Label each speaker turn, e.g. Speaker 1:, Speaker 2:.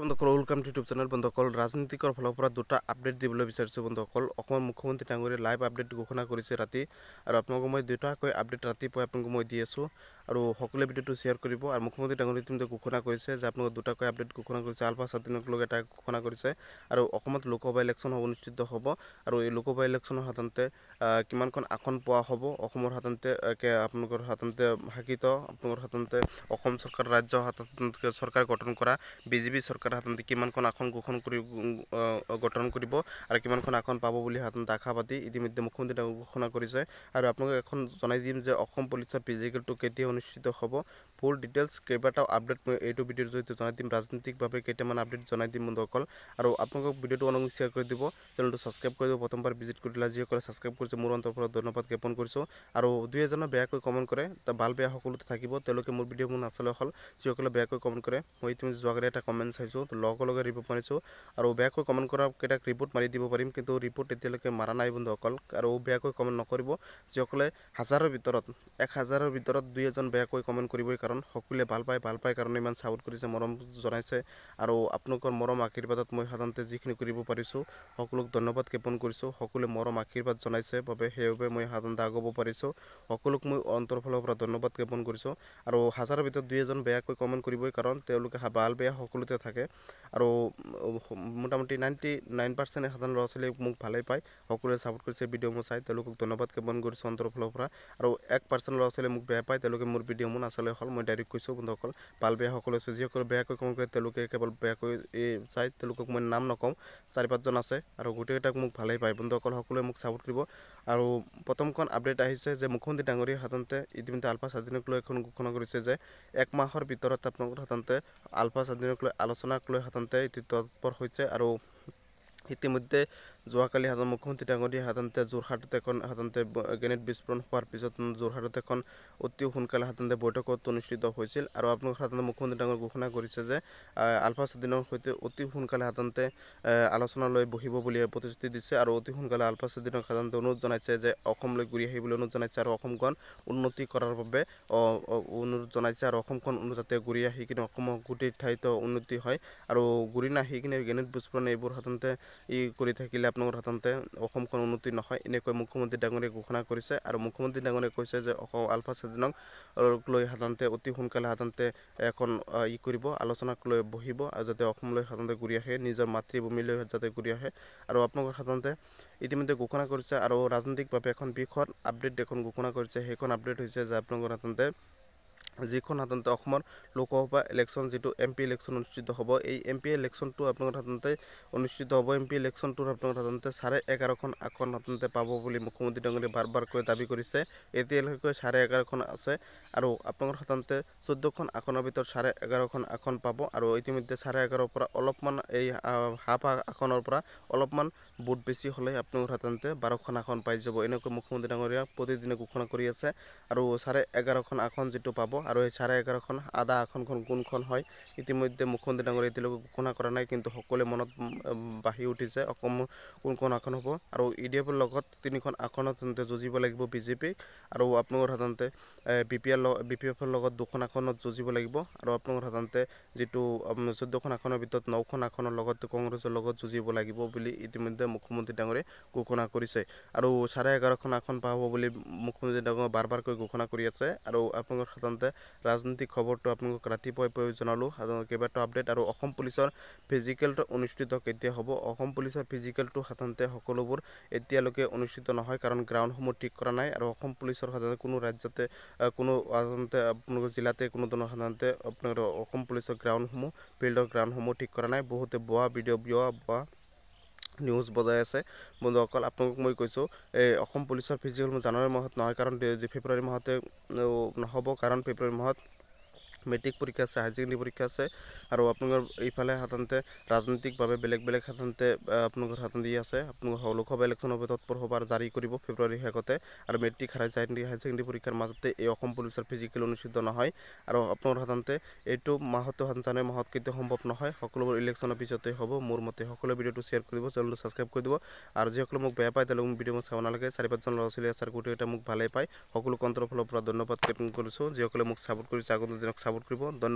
Speaker 1: বন্ধুসকল welcome to YouTube channel বন্ধুসকল ৰাজনীতিকৰ ফালৰ পৰা দুটা আপডেট দিবলৈ বিচাৰিছোঁ বন্ধুসকল অসমৰ মুখ্যমন্ত্ৰী ডাঙৰীয়াই লাইভ আপডেট ঘোষণা কৰিছে ৰাতি আৰু আপোনালোকক মই দুটাকৈ আপডেট ৰাতিপুৱাই আপোনালোকক মই দি আছোঁ আৰু সকলোৱে ভিডিঅ'টো শ্বেয়াৰ কৰিব আৰু মুখ্যমন্ত্ৰী ডাঙৰ ইতিমধ্যে ঘোষণা কৰিছে যে আপোনালোকে দুটাকৈ আপডেট ঘোষণা কৰিছে আলফা স্বাধীনক লৈ এটা ঘোষণা কৰিছে আৰু অসমত লোকসভা ইলেকশ্যন অনুষ্ঠিত হ'ব আৰু এই লোকসভা ইলেকশ্যনৰ সাধাৰণতে কিমানখন আসন পোৱা হ'ব অসমৰ সাধাৰণতে আপোনালোকৰ সাধাৰণতে শাসিত আপোনালোকৰ সাধাৰণতে অসম চৰকাৰ ৰাজ্য সাধাৰণতে চৰকাৰ গঠন কৰা বি জে পি চৰকাৰে সাধাৰণতে কিমানখন আসন ঘোষণ কৰি গঠন কৰিব আৰু কিমানখন আসন পাব বুলি সাধাৰণতে আশা পাতি ইতিমধ্যে মুখ্যমন্ত্ৰী ডাঙৰ ঘোষণা কৰিছে আৰু আপোনালোকে এখন জনাই দিম যে অসম পুলিচৰ ফিজিকেলটো কেতিয়াও অনুষ্ঠিত হ'ব ফুল ডিটেইলছ কেইবাটাও আপডেট এইটো ভিডিঅ'ৰ জৰিয়তে জনাই দিম ৰাজনৈতিকভাৱে কেইটামান আপডেট জনাই দিম বন্ধুসকল আৰু আপোনালোকক ভিডিঅ'টো অনলাইন শ্বেয়াৰ কৰি দিব চেনেলটো ছাবস্ক্ৰাইব কৰি দিব প্ৰথমবাৰ ভিজিট কৰিলে যিসকলে সাবস্ক্রাইব কৰিছে মোৰ অন্তৰ পৰা ধন্যবাদ জ্ঞাপন কৰিছোঁ আৰু দুই এজনে বেয়াকৈ কমেণ্ট কৰে ভাল বেয়া সকলো থাকিব তেওঁলোকে মোৰ ভিডিঅ'বোৰ নাচালে হ'ল যিসকলে বেয়াকৈ কমেন্ট কৰে মই ইতিমধ্যে যোৱাকালি এটা কমেণ্ট চাইছোঁ লগে লগে ৰিপৰ্ট মাৰিছোঁ আৰু বেয়াকৈ কমেণ্ট কৰা কেইটাক ৰিপৰ্ট মাৰি দিব পাৰিম কিন্তু ৰিপৰ্ট এতিয়ালৈকে মাৰা নাই বন্ধুসকল আৰু বেয়াকৈ কমেণ্ট নকৰিব যিসকলে হাজাৰৰ ভিতৰত এক হাজাৰৰ ভিতৰত দুই এজন কাৰণ বেয়াকৈ কমেণ্ট কৰিবই কাৰণ সকলোৱে ভাল পায় ভাল পায় কাৰণে ইমান চাপৰ্ট কৰিছে মৰম জনাইছে আৰু আপোনালোকৰ মৰম আশীৰ্বাদত মই সাধাৰণতে যিখিনি কৰিব পাৰিছোঁ সকলোক ধন্যবাদ জ্ঞাপন কৰিছোঁ সকলোৱে মৰম আশীৰ্বাদ জনাইছে বাবে সেইবাবে মই সাধাৰণতে আগুৱাব পাৰিছোঁ সকলোক মই অন্তৰ ফালৰ পৰা ধন্যবাদ জ্ঞাপন কৰিছোঁ আৰু হাজাৰৰ ভিতৰত দুই এজন বেয়াকৈ কমেণ্ট কৰিবই কাৰণ তেওঁলোকে ভাল বেয়া সকলোতে থাকে আৰু মোটামুটি নাইণ্টি নাইন পাৰ্চেণ্ট সাধাৰণ ল'ৰা ছোৱালীয়ে মোক ভালেই পায় সকলোৱে চাপৰ্ট কৰিছে ভিডিঅ' মই চাই তেওঁলোকক ধন্যবাদ জ্ঞাপন কৰিছোঁ অন্তৰ ফালৰ পৰা আৰু এক পাৰ্চেণ্ট ল'ৰা ছোৱালীয়ে মোক বেয়া পায় তেওঁলোকে মোৰ ভিডিঅ'সমূহ নাচালে হ'ল মই ডাইৰেক্ট কৈছোঁ বন্ধুসকল ভাল বেয়া সকলো আছে যিসকল বেয়াকৈ কম কৰে তেওঁলোকে কেৱল বেয়াকৈ এই চাই তেওঁলোকক মই নাম নকওঁ চাৰি পাঁচজন আছে আৰু গোটেইকেইটাক মোক ভালেই পায় বন্ধুসকল সকলোৱে মোক চাপৰ্ট কৰিব আৰু প্ৰথমখন আপডেট আহিছে যে মুখ্যমন্ত্ৰী ডাঙৰীয়ে সাধাৰণতে ইতিমধ্যে আলফা স্বাধীনক লৈ এখন ঘোষণা কৰিছে যে এক মাহৰ ভিতৰত আপোনালোকৰ সাধাৰণতে আলফা স্বাধীনক লৈ আলোচনাক লৈ সাধাৰণতে এটি তৎপৰ হৈছে আৰু ইতিমধ্যে যোৱাকালি সাধাৰণ মুখ্যমন্ত্ৰী ডাঙৰীয়া সাধাৰণতে যোৰহাটত এখন সাধাৰণতে গ্ৰেনেড বিস্ফোৰণ হোৱাৰ পিছত যোৰহাটত এখন অতি সোনকালে সাধাৰণতে বৈঠকত অনুষ্ঠিত হৈছিল আৰু আপোনালোকৰ সাধাৰণতে মুখ্যমন্ত্ৰী ডাঙৰ ঘোষণা কৰিছে যে আলফা স্বাধীনৰ সৈতে অতি সোনকালে সাধাৰণতে আলোচনালৈ বহিব বুলি প্ৰতিশ্ৰুতি দিছে আৰু অতি সোনকালে আলফা স্বাধীনক সাধাৰণতে অনুৰোধ জনাইছে যে অসমলৈ ঘূৰি আহিবলৈ অনুৰোধ জনাইছে আৰু অসমখন উন্নতি কৰাৰ বাবে অনুৰোধ জনাইছে আৰু অসমখন যাতে ঘূৰি আহি কিনে অসমৰ গোটেই ঠাইত উন্নতি হয় আৰু ঘূৰি নাহি কিনে গ্ৰেনেড বিস্ফোৰণ এইবোৰ সাধাৰণতে ই কৰি থাকিলে সাত সাধাৰণতে অসমখন উন্নতি নহয় এনেকৈ মুখ্যমন্ত্ৰী ডাঙৰীয়ে ঘোষণা কৰিছে আৰু মুখ্যমন্ত্ৰী ডাঙৰীয়ে কৈছে যে অসম আলফা স্বাধীনক লৈ সাধাৰণতে অতি সোনকালে সাধাৰণতে এখন ই কৰিব আলোচনাক লৈ বহিব আৰু যাতে অসমলৈ সাধাৰণতে ঘূৰি আহে নিজৰ মাতৃভূমিলৈ যাতে ঘূৰি আহে আৰু আপোনালোকৰ সাধাৰণতে ইতিমধ্যে ঘোষণা কৰিছে আৰু ৰাজনৈতিকভাৱে এখন বিষত আপডেট এখন ঘোষণা কৰিছে সেইখন আপডেট হৈছে যে আপোনালোকৰ সাধাৰণতে যিখন সাধাৰণতে অসমৰ লোকসভা ইলেকশ্যন যিটো এম পি ইলেকশ্যন অনুষ্ঠিত হ'ব এই এম পি ইলেকশ্যনটো আপোনালোকে সাধাৰণতে অনুষ্ঠিত হ'ব এম পি ইলেকশ্যনটোত আপোনালোকে সাধাৰণতে চাৰে এঘাৰখন আসন সাধাৰণতে পাব বুলি মুখ্যমন্ত্ৰী ডাঙৰীয়ে বাৰ বাৰকৈ দাবী কৰিছে এতিয়ালৈকে চাৰে এঘাৰখন আছে আৰু আপোনালোকৰ সাধাৰণতে চৈধ্যখন আসনৰ ভিতৰত চাৰে এঘাৰখন আসন পাব আৰু ইতিমধ্যে চাৰে এঘাৰৰ পৰা অলপমান এই হাফ আসনৰ পৰা অলপমান ভোট বেছি হ'লে আপোনালোকৰ সাধাৰণতে বাৰখন আসন পাই যাব এনেকৈ মুখ্যমন্ত্ৰী ডাঙৰীয়া প্ৰতিদিনে ঘোষণা কৰি আছে আৰু চাৰে এঘাৰখন আসন যিটো পাব আৰু এই চাৰে এঘাৰখন আধা আসনখন কোনখন হয় ইতিমধ্যে মুখ্যমন্ত্ৰী ডাঙৰীয়ে এতিয়ালৈকে ঘোষণা কৰা নাই কিন্তু সকলোৱে মনত বাঢ়ি উঠিছে অসম কোনখন আসন হ'ব আৰু ই ডি এফৰ লগত তিনিখন আসনত তেন্তে যুঁজিব লাগিব বিজেপি আৰু আপোনালোকৰ সাধাৰণতে B P L B P এফৰ লগত দুখন আসনত যুঁজিব লাগিব আৰু আপোনালোকৰ সাধাৰণতে যিটো চৈধ্যখন আসনৰ ভিতৰত নখন আসনৰ লগত কংগ্ৰেছৰ লগত যুঁজিব লাগিব বুলি ইতিমধ্যে মুখ্যমন্ত্ৰী ডাঙৰীয়ে ঘোষণা কৰিছে আৰু চাৰে এঘাৰখন আসন পাব বুলি মুখ্যমন্ত্ৰী ডাঙৰীয়ে বাৰ বাৰকৈ ঘোষণা কৰি আছে আৰু আপোনালোকৰ সাধাৰণতে ৰাজনৈতিক খবৰটো আপোনালোকক ৰাতিপুৱাই পুৱাই জনালোঁ কেইবাটাও আপডেট আৰু অসম পুলিচৰ ফিজিকেলটো অনুষ্ঠিত কেতিয়া হ'ব অসম পুলিচৰ ফিজিকেলটো সাধাৰণতে সকলোবোৰ এতিয়ালৈকে অনুষ্ঠিত নহয় কাৰণ গ্ৰাউণ্ডসমূহ ঠিক কৰা নাই আৰু অসম পুলিচৰ সাধাৰণতে কোনো ৰাজ্যতে কোনো সাধাৰণতে আপোনালোকৰ জিলাতে কোনো ধৰণৰ সাধাৰণতে আপোনালোকৰ অসম পুলিচৰ গ্ৰাউণ্ডসমূহ ফিল্ডৰ গ্ৰাউণ্ডসমূহ ঠিক কৰা নাই বহুতে বোৱা বি ডি বোৱা বোৱা নিউজ বজাই আছে বন্ধুসকল আপোনালোকক মই কৈছোঁ এই অসম পুলিচৰ ফিজিকেল জানুৱাৰী মাহত নহয় কাৰণ ফেব্ৰুৱাৰী মাহতে নহ'ব কাৰণ ফেব্ৰুৱাৰী মাহত মেট্ৰিক পৰীক্ষা আছে হায়াৰ ছেকেণ্ডেৰী পৰীক্ষা আছে আৰু আপোনালোকৰ এইফালে সাধাৰণতে ৰাজনৈতিকভাৱে বেলেগ বেলেগ সাধাৰণতে আপোনালোকৰ সাধাৰণতে ই আছে আপোনালোকৰ লোকসভা ইলেকশ্যন হ'ব তৎপৰ সভাৰ জাৰি কৰিব ফেব্ৰুৱাৰী শেষতে আৰু matric higher secondary higher secondary পৰীক্ষাৰ মাজতে এই অসম পুলিচৰ ফিজিকেল অনুষ্ঠিত নহয় আৰু আপোনালোকৰ সাধাৰণতে এইটো মাহতো জানে মাহত কেতিয়াও সম্ভৱ নহয় সকলোবোৰ ইলেকশ্যনৰ পিছতে হ'ব মোৰ মতে সকলো ভিডিঅ'টো শ্বেয়াৰ কৰিব চেনেলটো ছাবস্ক্ৰাইব কৰি দিব আৰু যিসকলে মোক বেয়া পায় তেওঁলোকে মোক ভিডিঅ' মোক চাব নালাগে চাৰি পাঁচজন ল'ৰা ছোৱালী আছে আৰু গোটেইকেইটা মোক ভালেই পায় সকলো কণ্ট্ৰল ফালৰ পৰা ধন্যবাদ জ্ঞাপন কৰিছোঁ যিসকলে মোক ছাপোৰ্ট কৰিছে আগন্তুক দিনক চাব সাপোর্ট করব ধন্যবাদ